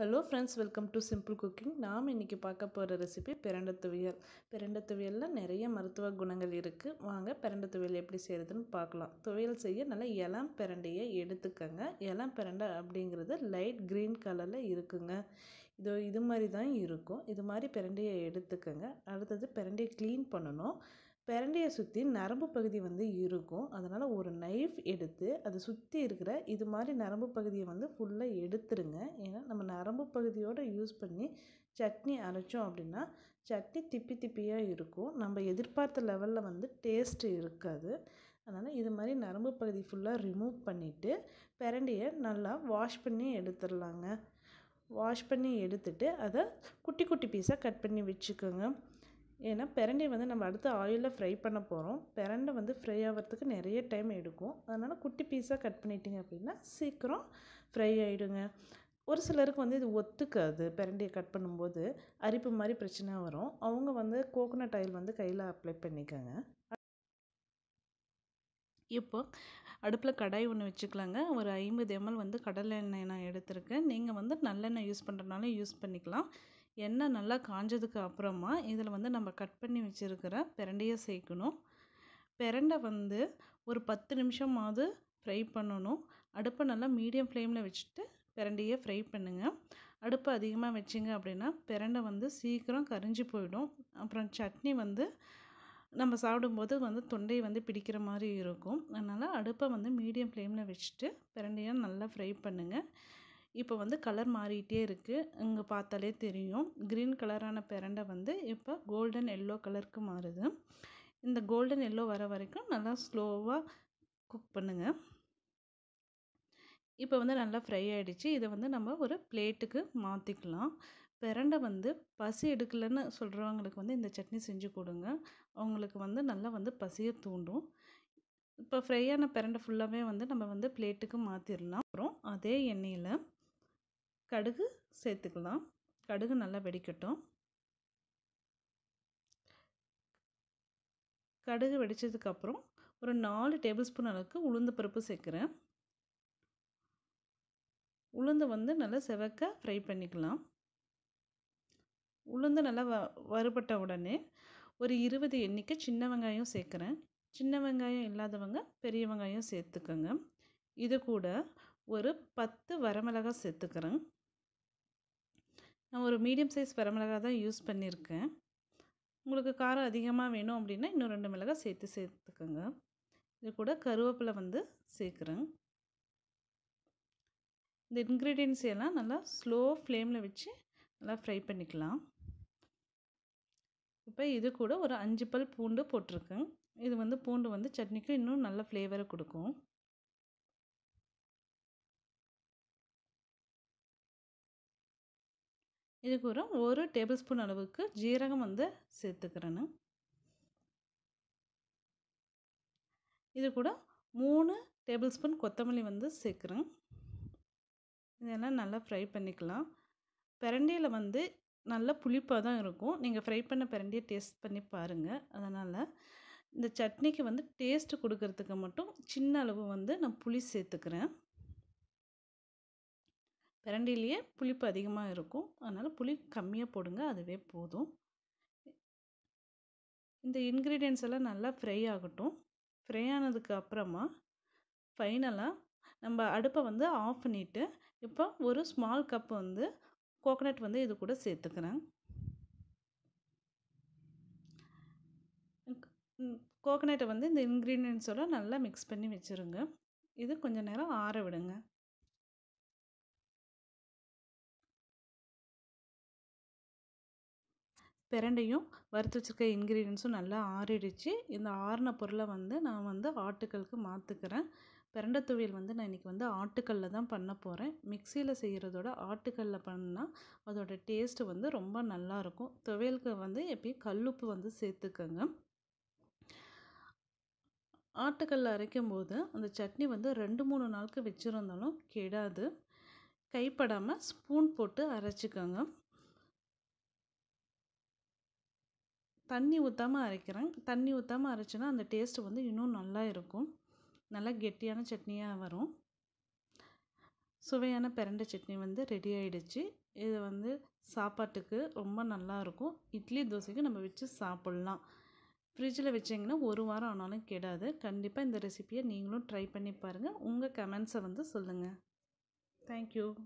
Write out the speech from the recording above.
hello friends welcome to simple cooking நாம் இன்றைக்கி பார்க்க போகிற ரெசிபி பிரண்ட துவையல் துவையலில் நிறைய மருத்துவ குணங்கள் இருக்குது வாங்க பிரண்ட துவையல் எப்படி செய்கிறதுன்னு பார்க்கலாம் துவையல் செய்ய நல்லா இளம் பிரண்டையை எடுத்துக்கங்க இளம் பிரண்டை அப்படிங்கிறது லைட் க்ரீன் கலரில் இருக்குங்க இதோ இது மாதிரி தான் இருக்கும் இது மாதிரி பிரண்டையை எடுத்துக்கங்க அடுத்தது பிரண்டையை க்ளீன் பண்ணணும் பிரண்டையை சுற்றி நரம்பு பகுதி வந்து இருக்கும் அதனால் ஒரு நைஃப் எடுத்து அதை சுற்றி இருக்கிற இது மாதிரி நரம்பு பகுதியை வந்து ஃபுல்லாக எடுத்துருங்க ஏன்னா நம்ம நரம்பு பகுதியோடு யூஸ் பண்ணி சட்னி அரைச்சோம் அப்படின்னா சட்னி திப்பி திப்பியாக இருக்கும் நம்ம எதிர்பார்த்த லெவலில் வந்து டேஸ்ட்டு இருக்காது அதனால் இது மாதிரி நரம்பு பகுதி ஃபுல்லாக ரிமூவ் பண்ணிவிட்டு பிரண்டையை நல்லா வாஷ் பண்ணி எடுத்துடலாங்க வாஷ் பண்ணி எடுத்துட்டு அதை குட்டி குட்டி பீஸாக கட் பண்ணி வச்சுக்கோங்க ஏன்னா பிரண்டையை வந்து நம்ம அடுத்து ஆயிலில் ஃப்ரை பண்ண போகிறோம் பிரண்டை வந்து ஃப்ரை ஆகிறதுக்கு நிறைய டைம் எடுக்கும் அதனால் குட்டி பீஸாக கட் பண்ணிட்டீங்க அப்படின்னா சீக்கிரம் ஃப்ரை ஆகிடுங்க ஒரு சிலருக்கு வந்து இது ஒத்துக்காது பிரண்டையை கட் பண்ணும்போது அரிப்பு மாதிரி பிரச்சனை வரும் அவங்க வந்து கோகோனட் ஆயில் வந்து கையில் அப்ளை பண்ணிக்கோங்க இப்போ அடுப்பில் கடாய் ஒன்று வச்சுக்கலாங்க ஒரு ஐம்பது எம்எல் வந்து கடலை எண்ணெய் நான் எடுத்திருக்கேன் நீங்கள் வந்து நல்லெண்ணெய் யூஸ் பண்ணுறதுனாலும் யூஸ் பண்ணிக்கலாம் எண்ணெய் நல்லா காஞ்சதுக்கு அப்புறமா இதில் வந்து நம்ம கட் பண்ணி வச்சுருக்கிற பிரண்டையை சேர்க்கணும் பிரண்டை வந்து ஒரு பத்து நிமிஷமாவது ஃப்ரை பண்ணணும் அடுப்பை நல்லா மீடியம் ஃப்ளேமில் வச்சுட்டு பிரண்டையை ஃப்ரை பண்ணுங்கள் அடுப்பு அதிகமாக வச்சிங்க அப்படின்னா பிரண்டை வந்து சீக்கிரம் கரிஞ்சு போயிடும் அப்புறம் சட்னி வந்து நம்ம சாப்பிடும்போது வந்து தொண்டை வந்து பிடிக்கிற மாதிரி இருக்கும் அதனால் அடுப்பை வந்து மீடியம் ஃப்ளேமில் வச்சுட்டு பிரண்டையாக நல்லா ஃப்ரை பண்ணுங்கள் இப்போ வந்து கலர் மாறிட்டே இருக்குது இங்கே பார்த்தாலே தெரியும் க்ரீன் கலரான பிரண்டை வந்து இப்போ கோல்டன் எல்லோ கலருக்கு மாறுது இந்த கோல்டன் எல்லோ வர வரைக்கும் நல்லா ஸ்லோவாக குக் பண்ணுங்கள் இப்போ வந்து நல்லா ஃப்ரை ஆகிடுச்சு இதை வந்து நம்ம ஒரு பிளேட்டுக்கு மாற்றிக்கலாம் பிரண்டை வந்து பசி எடுக்கலைன்னு சொல்கிறவங்களுக்கு வந்து இந்த சட்னி செஞ்சு கொடுங்க அவங்களுக்கு வந்து நல்லா வந்து பசியை தூண்டும் இப்போ ஃப்ரையான பிரண்டை ஃபுல்லாகவே வந்து நம்ம வந்து பிளேட்டுக்கு மாற்றிடலாம் அப்புறம் அதே எண்ணெயில் கடுகு சேர்த்துக்கலாம் கடுகு நல்லா வெடிக்கட்டும் கடுகு வெடித்ததுக்கப்புறம் ஒரு நாலு டேபிள் ஸ்பூன் அளவுக்கு உளுந்து பருப்பு சேர்க்குறேன் உளுந்து வந்து நல்லா செவக்க ஃப்ரை பண்ணிக்கலாம் உளுந்து நல்லா வ வறுபட்ட உடனே ஒரு இருபது எண்ணிக்கை சின்ன வெங்காயம் சேர்க்குறேன் சின்ன வெங்காயம் இல்லாதவங்க பெரிய வெங்காயம் சேர்த்துக்கோங்க இது கூட ஒரு பத்து வரமிளகாய் சேர்த்துக்கிறேன் நான் ஒரு மீடியம் சைஸ் வரமிளகா தான் யூஸ் பண்ணியிருக்கேன் உங்களுக்கு காரம் அதிகமாக வேணும் அப்படின்னா இன்னும் ரெண்டு மிளகா சேர்த்து சேர்த்துக்கோங்க இது கூட கருவேப்பிலை வந்து சேர்க்குறேன் இந்த இன்க்ரீடியன்ஸ் எல்லாம் நல்லா ஸ்லோ ஃப்ளேமில் வச்சு நல்லா ஃப்ரை பண்ணிக்கலாம் இப்போ இது கூட ஒரு அஞ்சு பல் பூண்டு போட்டிருக்கேன் இது வந்து பூண்டு வந்து சட்னிக்கு இன்னும் நல்ல ஃப்ளேவரை கொடுக்கும் இது கூட ஒரு டேபிள் ஸ்பூன் அளவுக்கு ஜீரகம் வந்து சேர்த்துக்கிறேன்னு இது கூட மூணு டேபிள் ஸ்பூன் கொத்தமல்லி வந்து சேர்க்குறேன் இதெல்லாம் நல்லா ஃப்ரை பண்ணிக்கலாம் பிரண்டியில் வந்து நல்லா புளிப்பாக தான் இருக்கும் நீங்கள் ஃப்ரை பண்ண பிரண்டியை டேஸ்ட் பண்ணி பாருங்கள் அதனால் இந்த சட்னிக்கு வந்து டேஸ்ட்டு கொடுக்கறதுக்கு மட்டும் சின்ன அளவு வந்து நான் புளி சேர்த்துக்கிறேன் பிரண்டிலேயே புளிப்பு அதிகமாக இருக்கும் அதனால் புளி கம்மியாக போடுங்க அதுவே போதும் இந்த இன்க்ரீடியன்ஸ் எல்லாம் நல்லா ஃப்ரை ஆகட்டும் ஃப்ரை ஆனதுக்கு அப்புறமா ஃபைனலாக நம்ம அடுப்பை வந்து ஆஃப் பண்ணிவிட்டு இப்போ ஒரு ஸ்மால் கப் வந்து கோகனட் வந்து இது கூட சேர்த்துக்கிறேன் கோகனட்டை வந்து இந்த இன்க்ரீடியன்ஸோட நல்லா மிக்ஸ் பண்ணி வச்சுருங்க இது கொஞ்சம் நேரம் ஆற விடுங்க பிரண்டையும் வறுத்து வச்சுருக்க இன்க்ரீடியன்ஸும் நல்லா ஆறிடுச்சு இந்த ஆறின பொருளை வந்து நான் வந்து ஆட்டுக்கலுக்கு மாற்றுக்கிறேன் பிரண்டை துவையல் வந்து நான் இன்றைக்கி வந்து ஆட்டுக்கல்ல தான் பண்ண போகிறேன் மிக்சியில் செய்கிறதோட ஆட்டுக்கல்ல பண்ணால் அதோடய டேஸ்ட்டு வந்து ரொம்ப நல்லாயிருக்கும் துவையலுக்கு வந்து எப்பயும் கல்லுப்பு வந்து சேர்த்துக்கோங்க ஆட்டுக்கல்லில் அரைக்கும் போது அந்த சட்னி வந்து ரெண்டு மூணு நாளுக்கு வச்சுருந்தாலும் கெடாது கைப்படாமல் ஸ்பூன் போட்டு அரைச்சிக்கோங்க தண்ணி ஊற்றாமல் அரைக்கிறேன் தண்ணி ஊற்றாமல் அரைச்சேன்னா அந்த டேஸ்ட்டு வந்து இன்னும் நல்லா இருக்கும் நல்லா கெட்டியான சட்னியாக வரும் சுவையான பிரண்டை சட்னி வந்து ரெடி ஆகிடுச்சு இது வந்து சாப்பாட்டுக்கு ரொம்ப நல்லாயிருக்கும் இட்லி தோசைக்கு நம்ம வச்சு சாப்பிட்லாம் ஃப்ரிட்ஜில் வச்சிங்கன்னா ஒரு வாரம் ஆனாலும் கெடாது கண்டிப்பாக இந்த ரெசிப்பியை நீங்களும் ட்ரை பண்ணி பாருங்கள் உங்கள் கமெண்ட்ஸை வந்து சொல்லுங்கள் தேங்க்யூ